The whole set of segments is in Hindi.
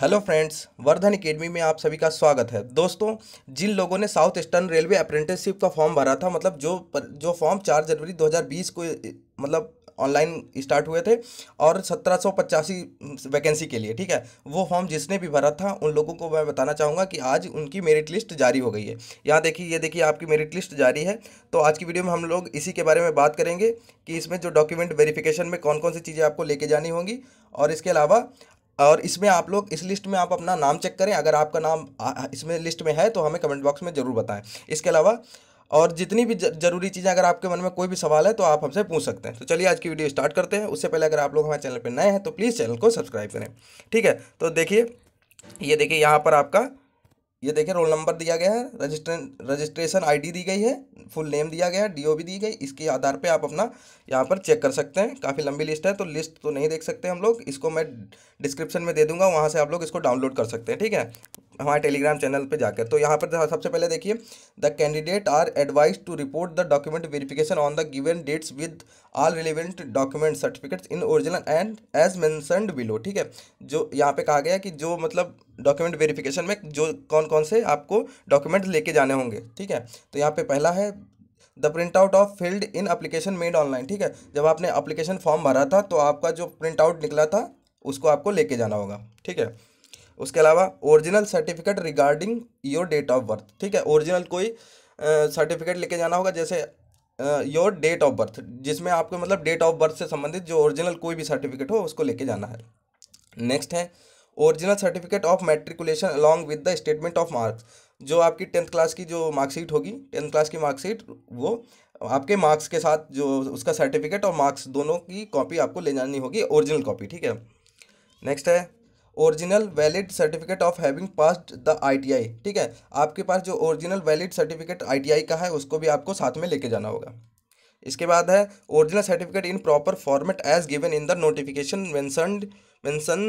हेलो फ्रेंड्स वर्धन एकेडमी में आप सभी का स्वागत है दोस्तों जिन लोगों ने साउथ ईस्टर्न रेलवे अप्रेंटिसशिप का फॉर्म भरा था मतलब जो जो फॉर्म 4 जनवरी 2020 को मतलब ऑनलाइन स्टार्ट हुए थे और सत्रह वैकेंसी के लिए ठीक है वो फॉर्म जिसने भी भरा था उन लोगों को मैं बताना चाहूँगा कि आज उनकी मेरिट लिस्ट जारी हो गई है यहाँ देखिए ये देखिए आपकी मेरिट लिस्ट जारी है तो आज की वीडियो में हम लोग इसी के बारे में बात करेंगे कि इसमें जो डॉक्यूमेंट वेरिफिकेशन में कौन कौन सी चीज़ें आपको लेके जानी होंगी और इसके अलावा और इसमें आप लोग इस लिस्ट में आप अपना नाम चेक करें अगर आपका नाम इसमें लिस्ट में है तो हमें कमेंट बॉक्स में ज़रूर बताएं इसके अलावा और जितनी भी जरूरी चीज़ें अगर आपके मन में कोई भी सवाल है तो आप हमसे पूछ सकते हैं तो चलिए आज की वीडियो स्टार्ट करते हैं उससे पहले अगर आप लोग हमारे चैनल पर नए हैं तो प्लीज़ चैनल को सब्सक्राइब करें ठीक है तो देखिए ये देखिए यहाँ पर आपका ये देखिए रोल नंबर दिया गया है रजिस्ट्रेशन रजिस्ट्रेशन आईडी दी गई है फुल नेम दिया गया है डीओबी दी गई इसके आधार पे आप अपना यहाँ पर चेक कर सकते हैं काफ़ी लंबी लिस्ट है तो लिस्ट तो नहीं देख सकते हम लोग इसको मैं डिस्क्रिप्शन में दे दूंगा वहाँ से आप लोग इसको डाउनलोड कर सकते हैं ठीक है हमारे टेलीग्राम चैनल पर जाकर तो यहाँ पर सबसे पहले देखिए the candidate are advised to report the document verification on the given dates with all relevant document certificates in original and as mentioned below ठीक है जो यहाँ पर कहा गया कि जो मतलब डॉक्यूमेंट वेरिफिकेशन में जो कौन कौन से आपको डॉक्यूमेंट लेके जाने होंगे ठीक है तो यहाँ पे पहला है the print out of filled in application made online ठीक है जब आपने अप्लीकेशन फॉर्म भरा था तो आपका जो प्रिंट आउट निकला था उसको आपको लेके जाना होगा ठीक है उसके अलावा original certificate regarding your date of birth ठीक है ओरिजिनल कोई सर्टिफिकेट लेके जाना होगा जैसे योर डेट ऑफ बर्थ जिसमें आपको मतलब डेट ऑफ बर्थ से संबंधित जो ओरिजिनल कोई भी सर्टिफिकेट हो उसको लेके जाना है नेक्स्ट है original certificate of matriculation along with the statement of marks जो आपकी टेंथ क्लास की जो मार्कशीट होगी टेंथ क्लास की मार्कशीट वो आपके मार्क्स के साथ जो उसका सर्टिफिकेट और मार्क्स दोनों की कॉपी आपको ले जानी होगी ओरिजिनल कॉपी ठीक है नेक्स्ट है original valid certificate of having passed the ITI ठीक है आपके पास जो ओरिजिनल वैलिड सर्टिफिकेट आईटीआई का है उसको भी आपको साथ में लेके जाना होगा इसके बाद है original certificate in proper format as given in the notification mentioned mention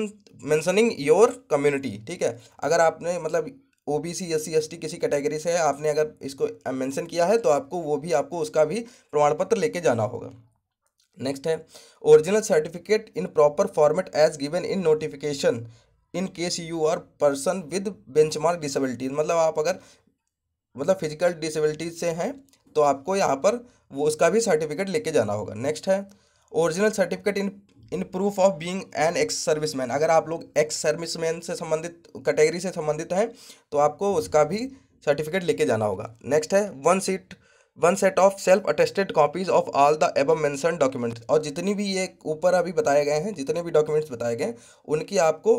mentioning your community ठीक है अगर आपने मतलब O B C S C S T किसी कैटेगरी से है आपने अगर इसको मेंशन किया है तो आपको वो भी आपको उसका भी प्रमाण पत्र लेके जाना होगा नेक्स्ट है original certificate in proper format as given in notification in case you are person with benchmark disabilities मतलब आप अगर मतलब फिजिकल डिसेबिलिटीज से हैं तो आपको यहाँ पर वो उसका भी सर्टिफिकेट लेके जाना होगा नेक्स्ट है original certificate in in proof of being an ex serviceman अगर आप लोग एक्स सर्विसमैन से संबंधित कैटेगरी से संबंधित हैं तो आपको उसका भी सर्टिफिकेट लेके जाना होगा नेक्स्ट है one seat one set of self attested copies of all the above mentioned documents और जितनी भी ये ऊपर अभी बताए गए हैं जितने भी डॉक्यूमेंट्स बताए गए उनकी आपको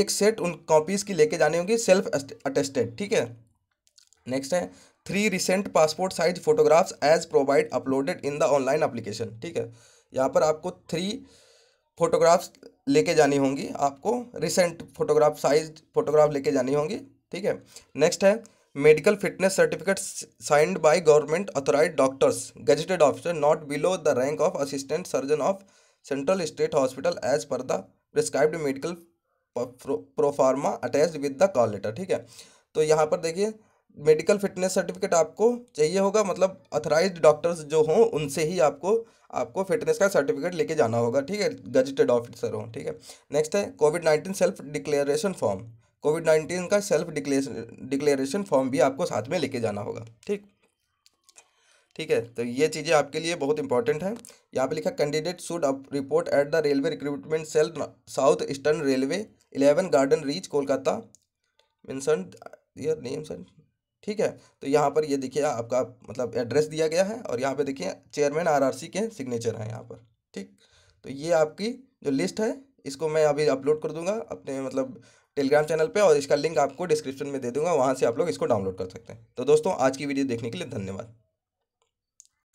एक सेट उन कॉपीज़ की लेके जानी होगी सेल्फ अटेस्टेड ठीक है नेक्स्ट है three recent passport size photographs as provide uploaded in the online application ठीक है यहाँ पर आपको थ्री फोटोग्राफ्स लेके जानी होंगी आपको रिसेंट फोटोग्राफ साइज फोटोग्राफ लेके जानी होंगी ठीक है नेक्स्ट है medical fitness certificate signed by government authorised doctors gazetted officer not below the rank of assistant surgeon of central state hospital as per the prescribed medical proforma attach with the call letter ठीक है तो यहाँ पर देखिए मेडिकल फिटनेस सर्टिफिकेट आपको चाहिए होगा मतलब अथोराइज डॉक्टर्स जो हों उनसे ही आपको आपको फिटनेस का सर्टिफिकेट लेके जाना होगा ठीक है गजटेड ऑफिसर हों ठीक है नेक्स्ट है COVID nineteen self declaration form COVID nineteen का सेल्फ डिक्लेरेशन फॉर्म भी आपको साथ में लेके जाना होगा ठीक ठीक है तो ये चीज़ें आपके लिए बहुत इंपॉर्टेंट हैं यहाँ पे लिखा candidate should up report at the railway recruitment cell South Eastern Railway eleven Garden Reach Kolkata mention your names and ठीक है तो यहाँ पर ये देखिए आपका मतलब एड्रेस दिया गया है और यहाँ पे देखिए चेयरमैन आरआरसी के सिग्नेचर हैं यहाँ पर ठीक तो ये आपकी जो लिस्ट है इसको मैं अभी अपलोड कर दूंगा अपने मतलब टेलीग्राम चैनल पे और इसका लिंक आपको डिस्क्रिप्शन में दे दूंगा वहाँ से आप लोग इसको डाउनलोड कर सकते हैं तो दोस्तों आज की वीडियो देखने के लिए धन्यवाद